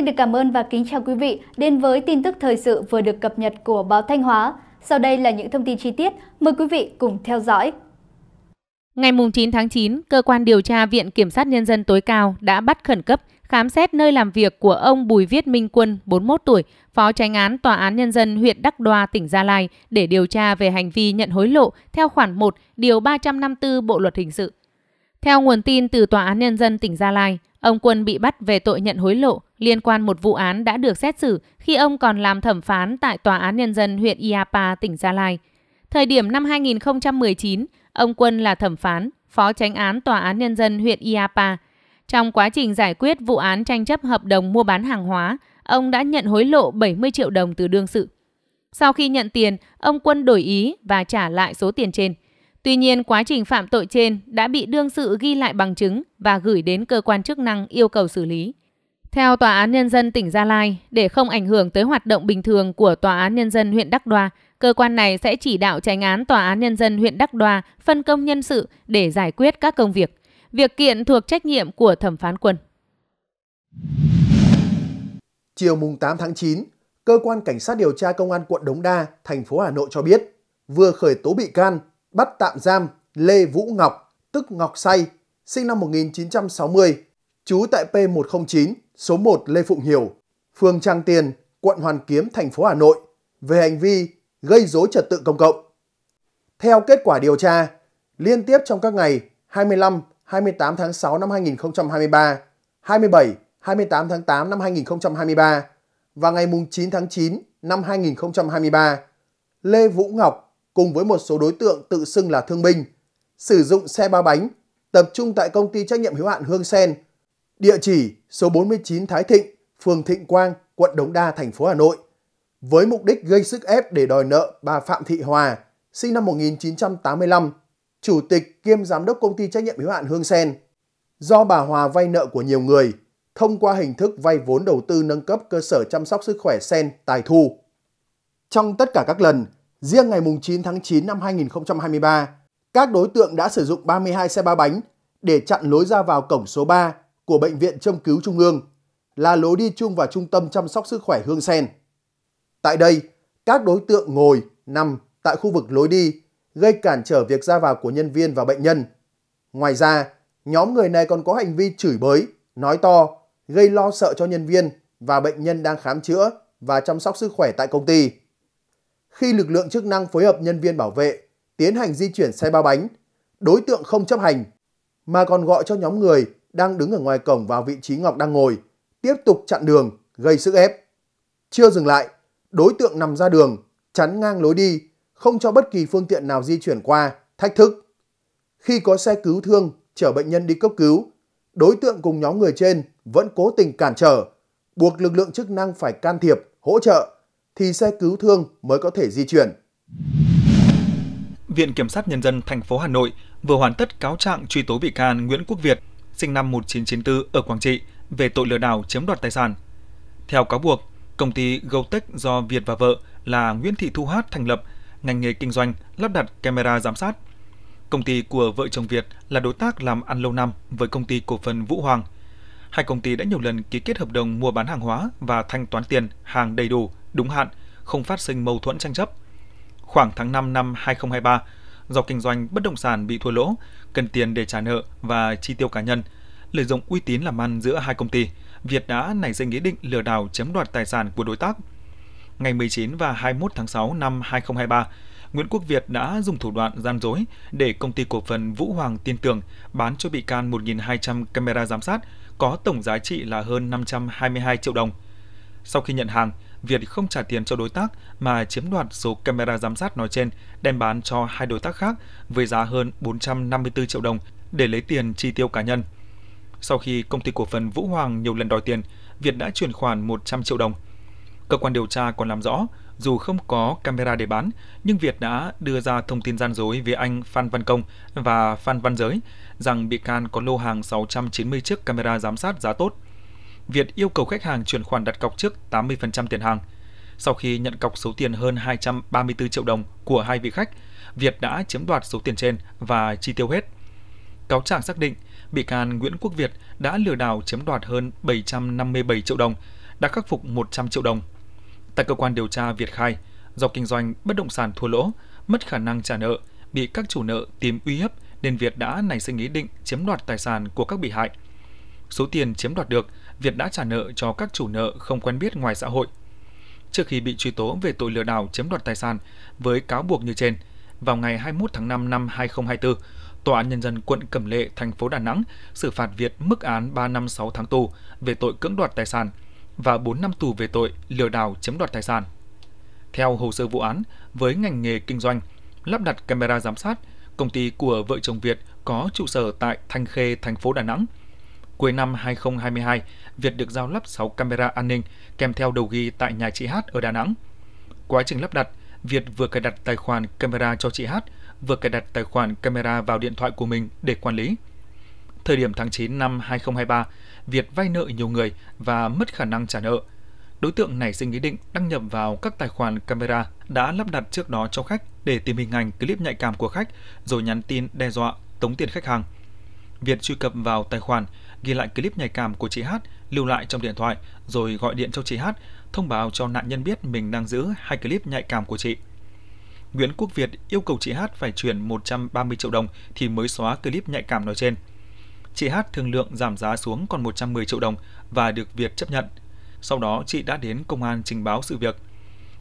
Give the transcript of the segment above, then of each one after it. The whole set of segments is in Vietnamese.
Xin được cảm ơn và kính chào quý vị đến với tin tức thời sự vừa được cập nhật của báo Thanh Hóa. Sau đây là những thông tin chi tiết, mời quý vị cùng theo dõi. Ngày 9 tháng 9, Cơ quan Điều tra Viện Kiểm sát Nhân dân tối cao đã bắt khẩn cấp, khám xét nơi làm việc của ông Bùi Viết Minh Quân, 41 tuổi, Phó tránh án Tòa án Nhân dân huyện Đắc Đoa, tỉnh Gia Lai để điều tra về hành vi nhận hối lộ theo khoản 1, điều 354 Bộ Luật Hình sự. Theo nguồn tin từ Tòa án Nhân dân tỉnh Gia Lai, ông Quân bị bắt về tội nhận hối lộ, liên quan một vụ án đã được xét xử khi ông còn làm thẩm phán tại Tòa án Nhân dân huyện Iapa, tỉnh Gia Lai. Thời điểm năm 2019, ông Quân là thẩm phán, phó tránh án Tòa án Nhân dân huyện Iapa. Trong quá trình giải quyết vụ án tranh chấp hợp đồng mua bán hàng hóa, ông đã nhận hối lộ 70 triệu đồng từ đương sự. Sau khi nhận tiền, ông Quân đổi ý và trả lại số tiền trên. Tuy nhiên, quá trình phạm tội trên đã bị đương sự ghi lại bằng chứng và gửi đến cơ quan chức năng yêu cầu xử lý. Theo Tòa án Nhân dân tỉnh Gia Lai, để không ảnh hưởng tới hoạt động bình thường của Tòa án Nhân dân huyện Đắc Đoa, cơ quan này sẽ chỉ đạo tránh án Tòa án Nhân dân huyện Đắc Đoa phân công nhân sự để giải quyết các công việc. Việc kiện thuộc trách nhiệm của thẩm phán quân. Chiều mùng 8 tháng 9, cơ quan cảnh sát điều tra công an quận Đống Đa, thành phố Hà Nội cho biết vừa khởi tố bị can, bắt tạm giam Lê Vũ Ngọc, tức Ngọc Say, sinh năm 1960, trú tại P109, số 1 Lê Phụng Hiểu, phường Trang Tiền, quận Hoàn Kiếm, thành phố Hà Nội về hành vi gây dối trật tự công cộng. Theo kết quả điều tra, liên tiếp trong các ngày 25, 28 tháng 6 năm 2023, 27, 28 tháng 8 năm 2023 và ngày 9 tháng 9 năm 2023, Lê Vũ Ngọc cùng với một số đối tượng tự xưng là thương binh, sử dụng xe ba bánh, tập trung tại công ty trách nhiệm hữu hạn Hương Sen, Địa chỉ số 49 Thái Thịnh, phường Thịnh Quang, quận Đống Đa, thành phố Hà Nội. Với mục đích gây sức ép để đòi nợ bà Phạm Thị Hòa, sinh năm 1985, chủ tịch kiêm giám đốc công ty trách nhiệm hữu hạn Hương Sen. Do bà Hòa vay nợ của nhiều người, thông qua hình thức vay vốn đầu tư nâng cấp cơ sở chăm sóc sức khỏe Sen Tài Thu. Trong tất cả các lần, riêng ngày 9 tháng 9 năm 2023, các đối tượng đã sử dụng 32 xe ba bánh để chặn lối ra vào cổng số 3 của Bệnh viện Châm cứu Trung ương là lối đi chung vào Trung tâm Chăm sóc Sức khỏe Hương Sen. Tại đây, các đối tượng ngồi, nằm tại khu vực lối đi gây cản trở việc ra vào của nhân viên và bệnh nhân. Ngoài ra, nhóm người này còn có hành vi chửi bới, nói to, gây lo sợ cho nhân viên và bệnh nhân đang khám chữa và chăm sóc sức khỏe tại công ty. Khi lực lượng chức năng phối hợp nhân viên bảo vệ tiến hành di chuyển xe ba bánh, đối tượng không chấp hành mà còn gọi cho nhóm người đang đứng ở ngoài cổng vào vị trí Ngọc đang ngồi, tiếp tục chặn đường, gây sức ép. Chưa dừng lại, đối tượng nằm ra đường, chắn ngang lối đi, không cho bất kỳ phương tiện nào di chuyển qua, thách thức. Khi có xe cứu thương chở bệnh nhân đi cấp cứu, đối tượng cùng nhóm người trên vẫn cố tình cản trở, buộc lực lượng chức năng phải can thiệp, hỗ trợ, thì xe cứu thương mới có thể di chuyển. Viện Kiểm sát Nhân dân thành phố Hà Nội vừa hoàn tất cáo trạng truy tố bị can Nguyễn Quốc Việt sinh năm 1994 ở Quảng Trị về tội lừa đảo chiếm đoạt tài sản. Theo cáo buộc, công ty Gotech do Việt và vợ là Nguyễn Thị Thu Hát thành lập, ngành nghề kinh doanh lắp đặt camera giám sát. Công ty của vợ chồng Việt là đối tác làm ăn lâu năm với công ty cổ phần Vũ Hoàng. Hai công ty đã nhiều lần ký kết hợp đồng mua bán hàng hóa và thanh toán tiền hàng đầy đủ, đúng hạn, không phát sinh mâu thuẫn tranh chấp. Khoảng tháng 5 năm 2023, do kinh doanh bất động sản bị thua lỗ, cần tiền để trả nợ và chi tiêu cá nhân. Lợi dụng uy tín làm ăn giữa hai công ty, Việt đã nảy sinh ý định lừa đảo chiếm đoạt tài sản của đối tác. Ngày 19 và 21 tháng 6 năm 2023, Nguyễn Quốc Việt đã dùng thủ đoạn gian dối để công ty cổ phần Vũ Hoàng Tiên Tường bán cho bị can 1.200 camera giám sát có tổng giá trị là hơn 522 triệu đồng. Sau khi nhận hàng, Việt không trả tiền cho đối tác mà chiếm đoạt số camera giám sát nói trên đem bán cho hai đối tác khác với giá hơn 454 triệu đồng để lấy tiền chi tiêu cá nhân. Sau khi công ty cổ phần Vũ Hoàng nhiều lần đòi tiền, Việt đã chuyển khoản 100 triệu đồng. Cơ quan điều tra còn làm rõ, dù không có camera để bán, nhưng Việt đã đưa ra thông tin gian dối với anh Phan Văn Công và Phan Văn Giới rằng bị can có lô hàng 690 chiếc camera giám sát giá tốt – Việt yêu cầu khách hàng chuyển khoản đặt cọc trước 80% tiền hàng. Sau khi nhận cọc số tiền hơn 234 triệu đồng của hai vị khách, Việt đã chiếm đoạt số tiền trên và chi tiêu hết. Cáo trạng xác định, bị can Nguyễn Quốc Việt đã lừa đảo chiếm đoạt hơn 757 triệu đồng, đã khắc phục 100 triệu đồng. Tại cơ quan điều tra, Việt khai, do kinh doanh bất động sản thua lỗ, mất khả năng trả nợ, bị các chủ nợ tìm uy hiếp nên Việt đã nảy sinh ý định chiếm đoạt tài sản của các bị hại – số tiền chiếm đoạt được, Việt đã trả nợ cho các chủ nợ không quen biết ngoài xã hội. Trước khi bị truy tố về tội lừa đảo chiếm đoạt tài sản với cáo buộc như trên, vào ngày 21 tháng 5 năm 2024, Tòa án Nhân dân quận Cẩm Lệ, thành phố Đà Nẵng xử phạt Việt mức án 3 năm 6 tháng tù về tội cưỡng đoạt tài sản và 4 năm tù về tội lừa đảo chiếm đoạt tài sản. Theo hồ sơ vụ án, với ngành nghề kinh doanh, lắp đặt camera giám sát, công ty của vợ chồng Việt có trụ sở tại Thanh Khê, thành phố Đà Nẵng – Cuối năm 2022, Việt được giao lắp 6 camera an ninh kèm theo đầu ghi tại nhà chị Hát ở Đà Nẵng. Quá trình lắp đặt, Việt vừa cài đặt tài khoản camera cho chị Hát, vừa cài đặt tài khoản camera vào điện thoại của mình để quản lý. Thời điểm tháng 9 năm 2023, Việt vay nợ nhiều người và mất khả năng trả nợ. Đối tượng nảy sinh ý định đăng nhập vào các tài khoản camera đã lắp đặt trước đó cho khách để tìm hình ảnh clip nhạy cảm của khách rồi nhắn tin đe dọa tống tiền khách hàng. Việt truy cập vào tài khoản ghi lại clip nhạy cảm của chị Hát lưu lại trong điện thoại rồi gọi điện cho chị Hát thông báo cho nạn nhân biết mình đang giữ hai clip nhạy cảm của chị. Nguyễn Quốc Việt yêu cầu chị Hát phải chuyển 130 triệu đồng thì mới xóa clip nhạy cảm nói trên. Chị Hát thương lượng giảm giá xuống còn 110 triệu đồng và được Việt chấp nhận. Sau đó chị đã đến công an trình báo sự việc.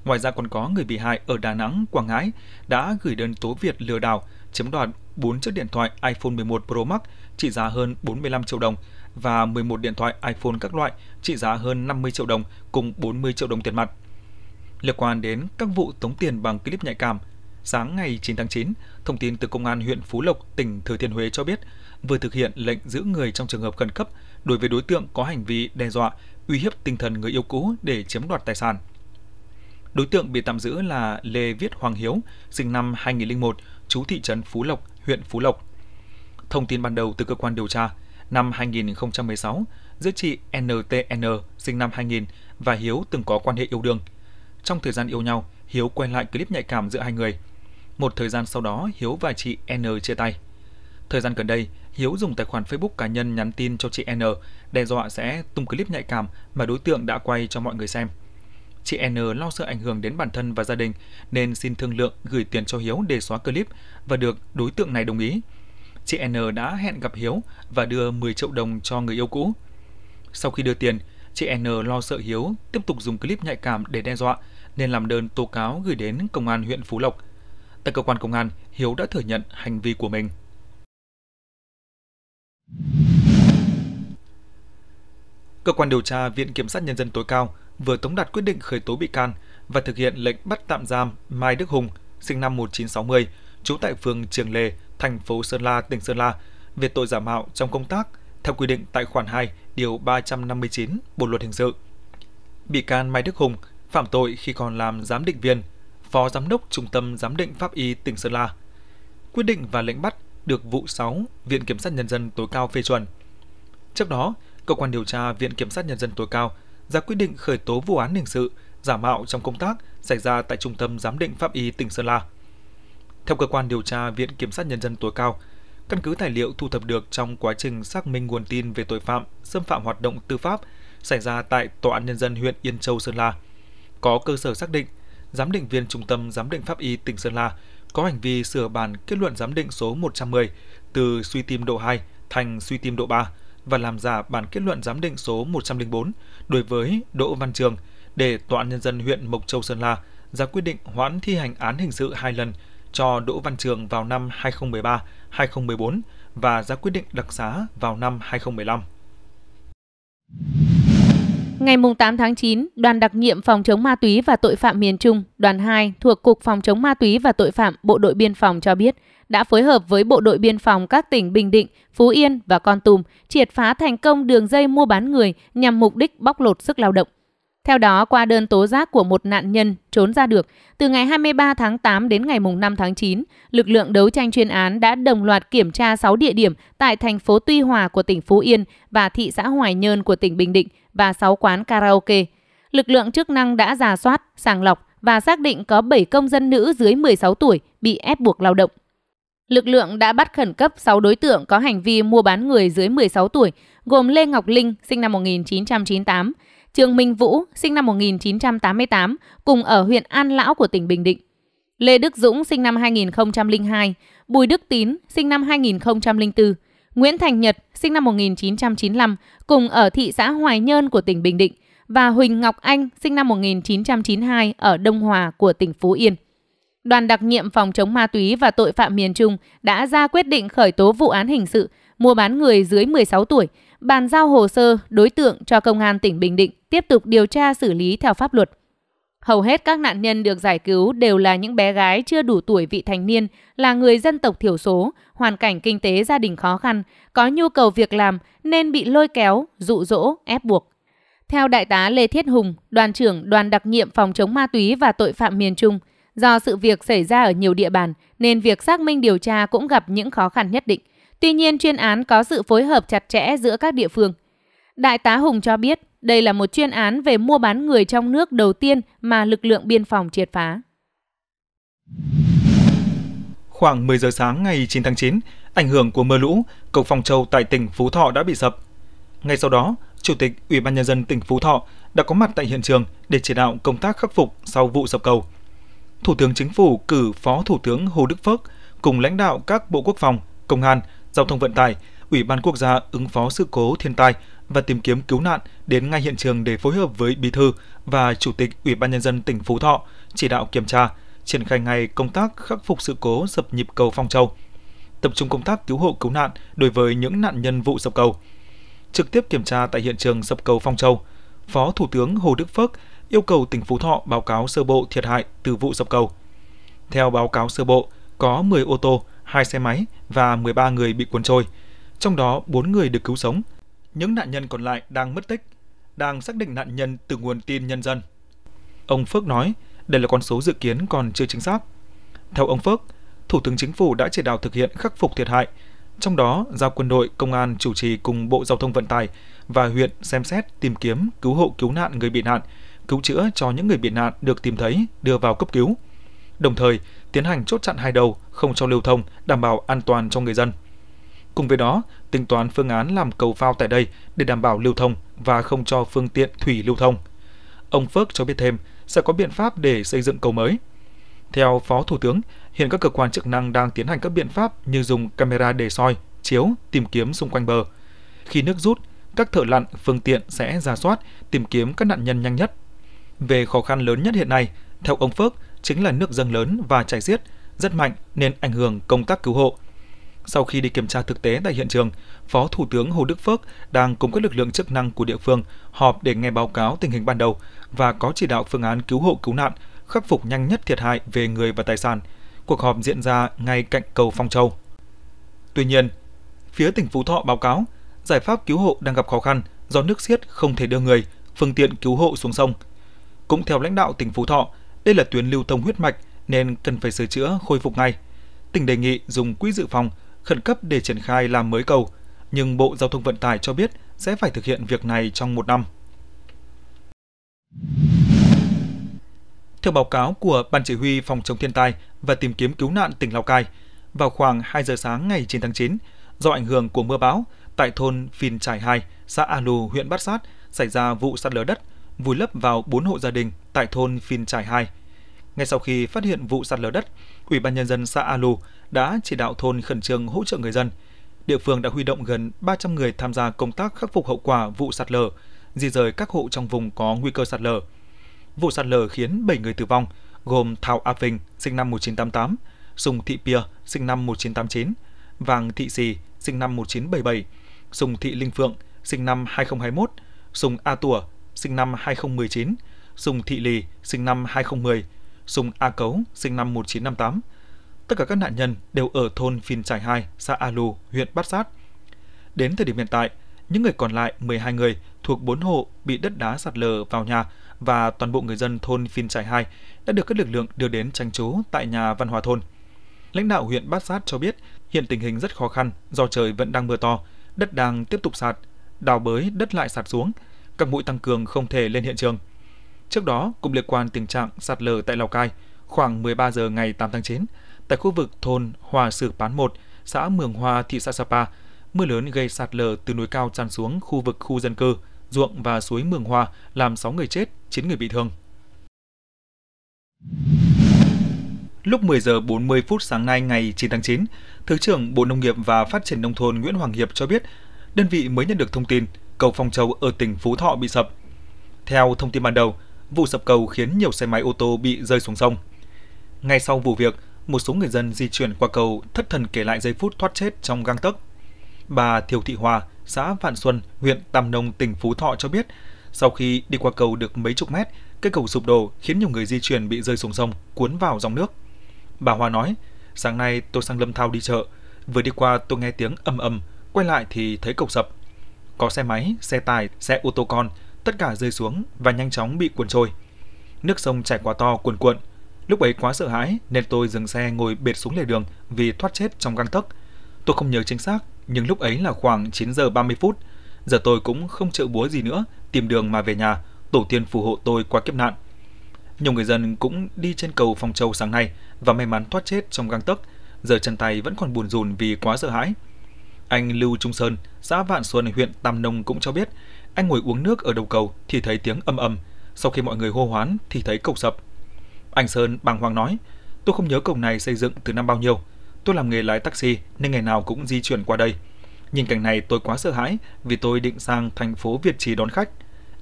Ngoài ra còn có người bị hại ở Đà Nẵng, Quảng Ngãi đã gửi đơn tố Việt lừa đảo, chiếm đoạt 4 chiếc điện thoại iPhone 11 Pro Max trị giá hơn 45 triệu đồng và 11 điện thoại iPhone các loại trị giá hơn 50 triệu đồng cùng 40 triệu đồng tiền mặt. Liên quan đến các vụ tống tiền bằng clip nhạy cảm, sáng ngày 9 tháng 9, thông tin từ Công an huyện Phú Lộc, tỉnh Thừa Thiên Huế cho biết vừa thực hiện lệnh giữ người trong trường hợp khẩn cấp đối với đối tượng có hành vi đe dọa, uy hiếp tinh thần người yêu cũ để chiếm đoạt tài sản. Đối tượng bị tạm giữ là Lê Viết Hoàng Hiếu, sinh năm 2001, chú thị trấn Phú Lộc, huyện Phú Lộc. Thông tin ban đầu từ cơ quan điều tra, năm 2016, giữa chị NTN sinh năm 2000 và Hiếu từng có quan hệ yêu đương. Trong thời gian yêu nhau, Hiếu quay lại clip nhạy cảm giữa hai người. Một thời gian sau đó, Hiếu và chị N chia tay. Thời gian gần đây, Hiếu dùng tài khoản Facebook cá nhân nhắn tin cho chị N, đe dọa sẽ tung clip nhạy cảm mà đối tượng đã quay cho mọi người xem. Chị N lo sợ ảnh hưởng đến bản thân và gia đình nên xin thương lượng gửi tiền cho Hiếu để xóa clip và được đối tượng này đồng ý chị N đã hẹn gặp Hiếu và đưa 10 triệu đồng cho người yêu cũ. Sau khi đưa tiền, chị N lo sợ Hiếu tiếp tục dùng clip nhạy cảm để đe dọa nên làm đơn tố cáo gửi đến công an huyện Phú Lộc. Tại cơ quan công an, Hiếu đã thừa nhận hành vi của mình. Cơ quan điều tra Viện Kiểm sát Nhân dân tối cao vừa tống đạt quyết định khởi tố bị can và thực hiện lệnh bắt tạm giam Mai Đức Hùng, sinh năm 1960, trú tại phường Trường Lề, thành phố Sơn La, tỉnh Sơn La về tội giả mạo trong công tác theo quy định tại khoản 2, điều 359 Bộ luật hình sự. Bị can Mai Đức Hùng phạm tội khi còn làm giám định viên, phó giám đốc Trung tâm giám định pháp y tỉnh Sơn La. Quyết định và lệnh bắt được vụ 6 Viện kiểm sát nhân dân tối cao phê chuẩn. Trước đó, cơ quan điều tra Viện kiểm sát nhân dân tối cao ra quyết định khởi tố vụ án hình sự giả mạo trong công tác xảy ra tại Trung tâm giám định pháp y tỉnh Sơn La. Theo cơ quan điều tra Viện Kiểm sát Nhân dân tối cao, căn cứ tài liệu thu thập được trong quá trình xác minh nguồn tin về tội phạm xâm phạm hoạt động tư pháp xảy ra tại Tòa án Nhân dân huyện Yên Châu, Sơn La, có cơ sở xác định giám định viên Trung tâm Giám định Pháp y tỉnh Sơn La có hành vi sửa bản kết luận giám định số 110 từ suy tim độ 2 thành suy tim độ 3 và làm giả bản kết luận giám định số 104 đối với Đỗ Văn Trường để Tòa án Nhân dân huyện Mộc Châu Sơn La ra quyết định hoãn thi hành án hình sự hai lần cho Đỗ Văn Trường vào năm 2013, 2014 và ra quyết định đặc xá vào năm 2015. Ngày 8 tháng 9, Đoàn đặc nhiệm phòng chống ma túy và tội phạm miền Trung, đoàn 2 thuộc Cục Phòng chống ma túy và tội phạm Bộ đội Biên phòng cho biết đã phối hợp với Bộ đội Biên phòng các tỉnh Bình Định, Phú Yên và Con Tum triệt phá thành công đường dây mua bán người nhằm mục đích bóc lột sức lao động. Theo đó, qua đơn tố giác của một nạn nhân trốn ra được, từ ngày 23 tháng 8 đến ngày 5 tháng 9, lực lượng đấu tranh chuyên án đã đồng loạt kiểm tra 6 địa điểm tại thành phố Tuy Hòa của tỉnh Phú Yên và thị xã Hoài Nhơn của tỉnh Bình Định và 6 quán karaoke. Lực lượng chức năng đã giả soát, sàng lọc và xác định có 7 công dân nữ dưới 16 tuổi bị ép buộc lao động. Lực lượng đã bắt khẩn cấp 6 đối tượng có hành vi mua bán người dưới 16 tuổi, gồm Lê Ngọc Linh, sinh năm 1998, Trương Minh Vũ, sinh năm 1988, cùng ở huyện An Lão của tỉnh Bình Định. Lê Đức Dũng, sinh năm 2002, Bùi Đức Tín, sinh năm 2004, Nguyễn Thành Nhật, sinh năm 1995, cùng ở thị xã Hoài Nhơn của tỉnh Bình Định, và Huỳnh Ngọc Anh, sinh năm 1992, ở Đông Hòa của tỉnh Phú Yên. Đoàn đặc nhiệm phòng chống ma túy và tội phạm miền Trung đã ra quyết định khởi tố vụ án hình sự mua bán người dưới 16 tuổi bàn giao hồ sơ đối tượng cho Công an tỉnh Bình Định tiếp tục điều tra xử lý theo pháp luật. Hầu hết các nạn nhân được giải cứu đều là những bé gái chưa đủ tuổi vị thành niên, là người dân tộc thiểu số, hoàn cảnh kinh tế gia đình khó khăn, có nhu cầu việc làm nên bị lôi kéo, dụ dỗ, ép buộc. Theo Đại tá Lê Thiết Hùng, đoàn trưởng đoàn đặc nhiệm phòng chống ma túy và tội phạm miền Trung, do sự việc xảy ra ở nhiều địa bàn nên việc xác minh điều tra cũng gặp những khó khăn nhất định. Tuy nhiên, chuyên án có sự phối hợp chặt chẽ giữa các địa phương. Đại tá Hùng cho biết, đây là một chuyên án về mua bán người trong nước đầu tiên mà lực lượng biên phòng triệt phá. Khoảng 10 giờ sáng ngày 9 tháng 9, ảnh hưởng của mưa lũ, cầu phong Châu tại tỉnh Phú Thọ đã bị sập. Ngay sau đó, Chủ tịch Ủy ban nhân dân tỉnh Phú Thọ đã có mặt tại hiện trường để chỉ đạo công tác khắc phục sau vụ sập cầu. Thủ tướng Chính phủ cử Phó Thủ tướng Hồ Đức Phước cùng lãnh đạo các bộ quốc phòng, công an Giao thông Vận tải, Ủy ban Quốc gia ứng phó sự cố thiên tai và tìm kiếm cứu nạn đến ngay hiện trường để phối hợp với Bí thư và Chủ tịch Ủy ban nhân dân tỉnh Phú Thọ chỉ đạo kiểm tra, triển khai ngay công tác khắc phục sự cố sập nhịp cầu Phong Châu, tập trung công tác cứu hộ cứu nạn đối với những nạn nhân vụ sập cầu. Trực tiếp kiểm tra tại hiện trường sập cầu Phong Châu, Phó Thủ tướng Hồ Đức Phước yêu cầu tỉnh Phú Thọ báo cáo sơ bộ thiệt hại từ vụ sập cầu. Theo báo cáo sơ bộ, có 10 ô tô, 2 xe máy và 13 người bị cuốn trôi, trong đó 4 người được cứu sống. Những nạn nhân còn lại đang mất tích, đang xác định nạn nhân từ nguồn tin nhân dân. Ông Phước nói, đây là con số dự kiến còn chưa chính xác. Theo ông Phước, Thủ tướng Chính phủ đã chỉ đạo thực hiện khắc phục thiệt hại, trong đó giao quân đội, công an chủ trì cùng Bộ Giao thông Vận tải và huyện xem xét tìm kiếm, cứu hộ cứu nạn người bị nạn, cứu chữa cho những người bị nạn được tìm thấy, đưa vào cấp cứu. Đồng thời, tiến hành chốt chặn hai đầu không cho lưu thông, đảm bảo an toàn cho người dân. Cùng với đó, tính toán phương án làm cầu phao tại đây để đảm bảo lưu thông và không cho phương tiện thủy lưu thông. Ông Phước cho biết thêm sẽ có biện pháp để xây dựng cầu mới. Theo Phó Thủ tướng, hiện các cơ quan chức năng đang tiến hành các biện pháp như dùng camera để soi, chiếu, tìm kiếm xung quanh bờ. Khi nước rút, các thợ lặn, phương tiện sẽ ra soát, tìm kiếm các nạn nhân nhanh nhất. Về khó khăn lớn nhất hiện nay, theo ông Phước, chính là nước dâng lớn và chảy xiết, rất mạnh nên ảnh hưởng công tác cứu hộ. Sau khi đi kiểm tra thực tế tại hiện trường, Phó Thủ tướng Hồ Đức Phước đang cùng các lực lượng chức năng của địa phương họp để nghe báo cáo tình hình ban đầu và có chỉ đạo phương án cứu hộ cứu nạn, khắc phục nhanh nhất thiệt hại về người và tài sản. Cuộc họp diễn ra ngay cạnh cầu Phong Châu. Tuy nhiên, phía tỉnh Phú Thọ báo cáo giải pháp cứu hộ đang gặp khó khăn do nước xiết không thể đưa người, phương tiện cứu hộ xuống sông. Cũng theo lãnh đạo tỉnh Phú Thọ, đây là tuyến lưu thông huyết mạch nên cần phải sửa chữa, khôi phục ngay. Tỉnh đề nghị dùng quỹ dự phòng khẩn cấp để triển khai làm mới cầu, nhưng Bộ Giao thông Vận tải cho biết sẽ phải thực hiện việc này trong một năm. Theo báo cáo của Ban Chỉ huy Phòng chống thiên tai và tìm kiếm cứu nạn tỉnh Lào Cai, vào khoảng 2 giờ sáng ngày 9 tháng 9, do ảnh hưởng của mưa bão, tại thôn Phìn Trải 2, xã A Lù, huyện Bát Sát, xảy ra vụ sạt lở đất, vùi lấp vào 4 hộ gia đình tại thôn Phìn Trải 2, ngay sau khi phát hiện vụ sạt lở đất, Ủy ban nhân dân xã Alu đã chỉ đạo thôn khẩn trương hỗ trợ người dân. Địa phương đã huy động gần 300 người tham gia công tác khắc phục hậu quả vụ sạt lở, di rời các hộ trong vùng có nguy cơ sạt lở. Vụ sạt lở khiến 7 người tử vong, gồm Thảo A Vinh, sinh năm 1988, Sùng Thị Pia, sinh năm 1989, Vàng Thị Sì, sinh năm 1977, Sùng Thị Linh Phượng, sinh năm 2021, Sùng A Tủa, sinh năm 2019, Sùng Thị Lì, sinh năm 2010, Sùng A Cấu, sinh năm 1958. Tất cả các nạn nhân đều ở thôn Phiên Trải 2, xã A Lù, huyện Bát Sát. Đến thời điểm hiện tại, những người còn lại 12 người thuộc 4 hộ bị đất đá sạt lở vào nhà và toàn bộ người dân thôn Phiên Trải 2 đã được các lực lượng đưa đến tranh trú tại nhà văn hóa thôn. Lãnh đạo huyện Bát Sát cho biết hiện tình hình rất khó khăn do trời vẫn đang mưa to, đất đang tiếp tục sạt, đào bới đất lại sạt xuống, các mũi tăng cường không thể lên hiện trường. Trước đó, cũng liên quan tình trạng sạt lở tại Lào Cai, khoảng 13 giờ ngày 8 tháng 9, tại khu vực thôn Hòa Sử Pán 1, xã Mường Hòa, thị xã Sapa, mưa lớn gây sạt lở từ núi cao tràn xuống khu vực khu dân cư, ruộng và suối Mường Hòa làm 6 người chết, 9 người bị thương. Lúc 10 giờ 40 phút sáng nay ngày 9 tháng 9, Thứ trưởng Bộ Nông nghiệp và Phát triển Nông thôn Nguyễn Hoàng Hiệp cho biết, đơn vị mới nhận được thông tin cầu Phong Châu ở tỉnh Phú Thọ bị sập. Theo thông tin ban đầu, vụ sập cầu khiến nhiều xe máy ô tô bị rơi xuống sông. Ngay sau vụ việc, một số người dân di chuyển qua cầu thất thần kể lại giây phút thoát chết trong gang tấc. Bà Thiều Thị Hòa, xã Vạn Xuân, huyện Tam Nông, tỉnh Phú Thọ cho biết, sau khi đi qua cầu được mấy chục mét, cây cầu sụp đổ khiến nhiều người di chuyển bị rơi xuống sông, cuốn vào dòng nước. Bà Hòa nói, sáng nay tôi sang Lâm Thao đi chợ, vừa đi qua tôi nghe tiếng ầm ầm, quay lại thì thấy cầu sập. Có xe máy, xe tải, xe ô tô con tất cả rơi xuống và nhanh chóng bị cuốn trôi. Nước sông chảy quá to cuồn cuộn. Lúc ấy quá sợ hãi nên tôi dừng xe ngồi bệt xuống lề đường vì thoát chết trong găng tấc. Tôi không nhớ chính xác, nhưng lúc ấy là khoảng 9 giờ 30 phút. Giờ tôi cũng không chịu búa gì nữa, tìm đường mà về nhà, tổ tiên phù hộ tôi qua kiếp nạn. Nhiều người dân cũng đi trên cầu Phong Châu sáng nay và may mắn thoát chết trong găng tấc, giờ chân tay vẫn còn buồn rùn vì quá sợ hãi. Anh Lưu Trung Sơn, xã Vạn Xuân, huyện Tam Nông cũng cho biết anh ngồi uống nước ở đầu cầu thì thấy tiếng âm ầm. sau khi mọi người hô hoán thì thấy cầu sập. Anh Sơn bàng hoàng nói, tôi không nhớ cầu này xây dựng từ năm bao nhiêu. Tôi làm nghề lái taxi nên ngày nào cũng di chuyển qua đây. Nhìn cảnh này tôi quá sợ hãi vì tôi định sang thành phố Việt Trì đón khách.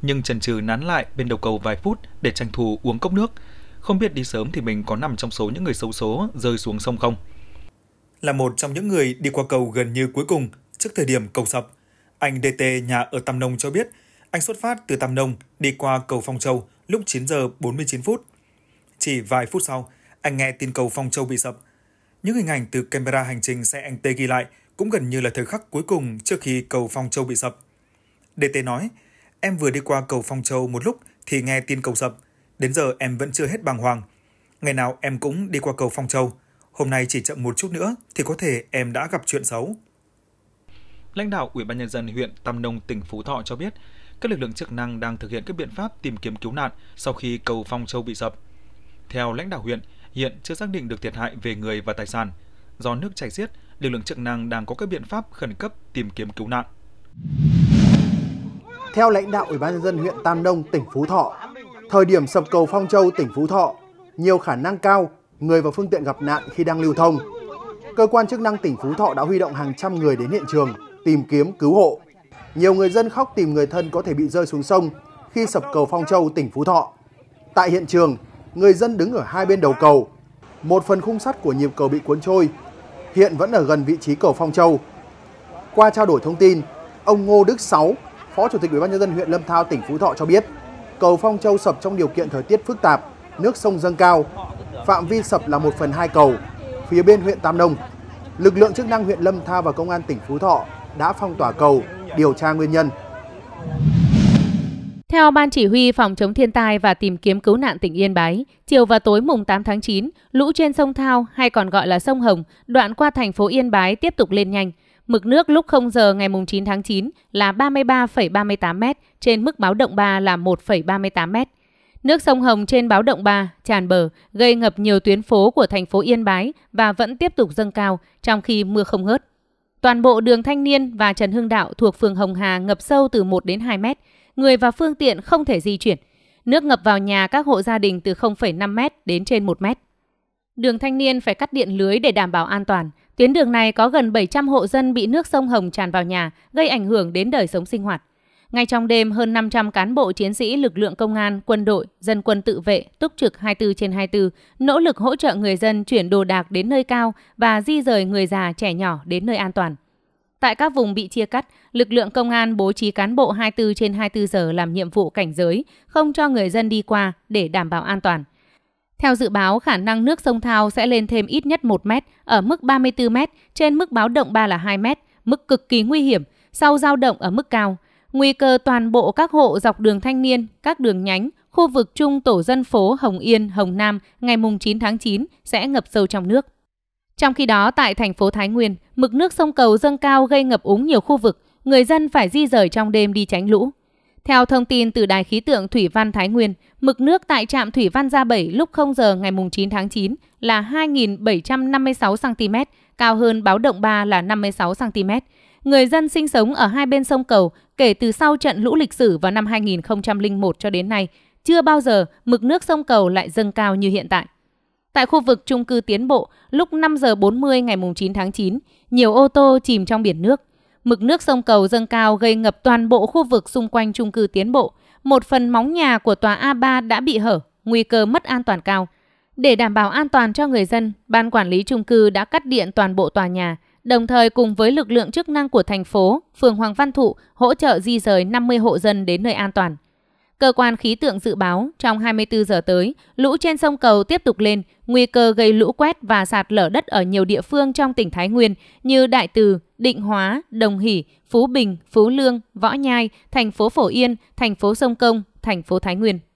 Nhưng chần chừ nán lại bên đầu cầu vài phút để tranh thủ uống cốc nước. Không biết đi sớm thì mình có nằm trong số những người xấu số rơi xuống sông không? Là một trong những người đi qua cầu gần như cuối cùng trước thời điểm cầu sập, anh DT nhà ở Tam Nông cho biết, anh xuất phát từ Tam Nông đi qua cầu Phong Châu lúc 9 giờ 49 phút. Chỉ vài phút sau, anh nghe tin cầu Phong Châu bị sập. Những hình ảnh từ camera hành trình xe anh T ghi lại cũng gần như là thời khắc cuối cùng trước khi cầu Phong Châu bị sập. DT nói, em vừa đi qua cầu Phong Châu một lúc thì nghe tin cầu sập. Đến giờ em vẫn chưa hết bàng hoàng. Ngày nào em cũng đi qua cầu Phong Châu. Hôm nay chỉ chậm một chút nữa thì có thể em đã gặp chuyện xấu lãnh đạo Ủy ban nhân dân huyện Tam Nông, tỉnh Phú Thọ cho biết, các lực lượng chức năng đang thực hiện các biện pháp tìm kiếm cứu nạn sau khi cầu Phong Châu bị sập. Theo lãnh đạo huyện, hiện chưa xác định được thiệt hại về người và tài sản. Do nước chảy xiết, lực lượng chức năng đang có các biện pháp khẩn cấp tìm kiếm cứu nạn. Theo lãnh đạo Ủy ban nhân dân huyện Tam Đông, tỉnh Phú Thọ, thời điểm sập cầu Phong Châu, tỉnh Phú Thọ, nhiều khả năng cao người và phương tiện gặp nạn khi đang lưu thông. Cơ quan chức năng tỉnh Phú Thọ đã huy động hàng trăm người đến hiện trường tìm kiếm cứu hộ. Nhiều người dân khóc tìm người thân có thể bị rơi xuống sông khi sập cầu Phong Châu, tỉnh Phú Thọ. Tại hiện trường, người dân đứng ở hai bên đầu cầu. Một phần khung sắt của nhịp cầu bị cuốn trôi, hiện vẫn ở gần vị trí cầu Phong Châu. Qua trao đổi thông tin, ông Ngô Đức Sáu, Phó Chủ tịch Ủy ban nhân dân huyện Lâm Thao, tỉnh Phú Thọ cho biết, cầu Phong Châu sập trong điều kiện thời tiết phức tạp, nước sông dâng cao. Phạm vi sập là 1 phần 2 cầu, phía bên huyện Tam Nông. Lực lượng chức năng huyện Lâm Thao và công an tỉnh Phú Thọ đã phong tỏa cầu, điều tra nguyên nhân. Theo Ban Chỉ huy Phòng chống thiên tai và tìm kiếm cứu nạn tỉnh Yên Bái, chiều và tối mùng 8 tháng 9, lũ trên sông Thao hay còn gọi là sông Hồng, đoạn qua thành phố Yên Bái tiếp tục lên nhanh. Mực nước lúc 0 giờ ngày mùng 9 tháng 9 là 33,38 m, trên mức báo động 3 là 1,38 m. Nước sông Hồng trên báo động 3 tràn bờ, gây ngập nhiều tuyến phố của thành phố Yên Bái và vẫn tiếp tục dâng cao trong khi mưa không ngớt. Toàn bộ đường Thanh Niên và Trần Hưng Đạo thuộc phường Hồng Hà ngập sâu từ 1 đến 2 mét, người và phương tiện không thể di chuyển. Nước ngập vào nhà các hộ gia đình từ 0,5 mét đến trên 1 mét. Đường Thanh Niên phải cắt điện lưới để đảm bảo an toàn. Tuyến đường này có gần 700 hộ dân bị nước sông Hồng tràn vào nhà, gây ảnh hưởng đến đời sống sinh hoạt. Ngay trong đêm, hơn 500 cán bộ chiến sĩ lực lượng công an, quân đội, dân quân tự vệ, túc trực 24 trên 24, nỗ lực hỗ trợ người dân chuyển đồ đạc đến nơi cao và di rời người già trẻ nhỏ đến nơi an toàn. Tại các vùng bị chia cắt, lực lượng công an bố trí cán bộ 24 trên 24 giờ làm nhiệm vụ cảnh giới, không cho người dân đi qua để đảm bảo an toàn. Theo dự báo, khả năng nước sông Thao sẽ lên thêm ít nhất 1 mét, ở mức 34 mét, trên mức báo động 3 là 2 mét, mức cực kỳ nguy hiểm, sau giao động ở mức cao, nguy cơ toàn bộ các hộ dọc đường thanh niên, các đường nhánh, khu vực chung tổ dân phố Hồng Yên, Hồng Nam ngày 9 tháng 9 sẽ ngập sâu trong nước. Trong khi đó, tại thành phố Thái Nguyên, mực nước sông cầu dâng cao gây ngập úng nhiều khu vực, người dân phải di rời trong đêm đi tránh lũ. Theo thông tin từ Đài khí tượng Thủy văn Thái Nguyên, mực nước tại trạm Thủy văn Gia Bảy lúc 0 giờ ngày 9 tháng 9 là 2.756 cm, cao hơn báo động 3 là 56 cm, Người dân sinh sống ở hai bên sông cầu kể từ sau trận lũ lịch sử vào năm 2001 cho đến nay, chưa bao giờ mực nước sông cầu lại dâng cao như hiện tại. Tại khu vực trung cư Tiến Bộ, lúc 5 giờ 40 ngày 9 tháng 9, nhiều ô tô chìm trong biển nước. Mực nước sông cầu dâng cao gây ngập toàn bộ khu vực xung quanh trung cư Tiến Bộ. Một phần móng nhà của tòa A3 đã bị hở, nguy cơ mất an toàn cao. Để đảm bảo an toàn cho người dân, ban quản lý trung cư đã cắt điện toàn bộ tòa nhà, đồng thời cùng với lực lượng chức năng của thành phố, phường Hoàng Văn Thụ hỗ trợ di rời 50 hộ dân đến nơi an toàn. Cơ quan khí tượng dự báo trong 24 giờ tới, lũ trên sông cầu tiếp tục lên, nguy cơ gây lũ quét và sạt lở đất ở nhiều địa phương trong tỉnh Thái Nguyên như Đại Từ, Định Hóa, Đồng Hỷ, Phú Bình, Phú Lương, Võ Nhai, thành phố Phổ Yên, thành phố Sông Công, thành phố Thái Nguyên.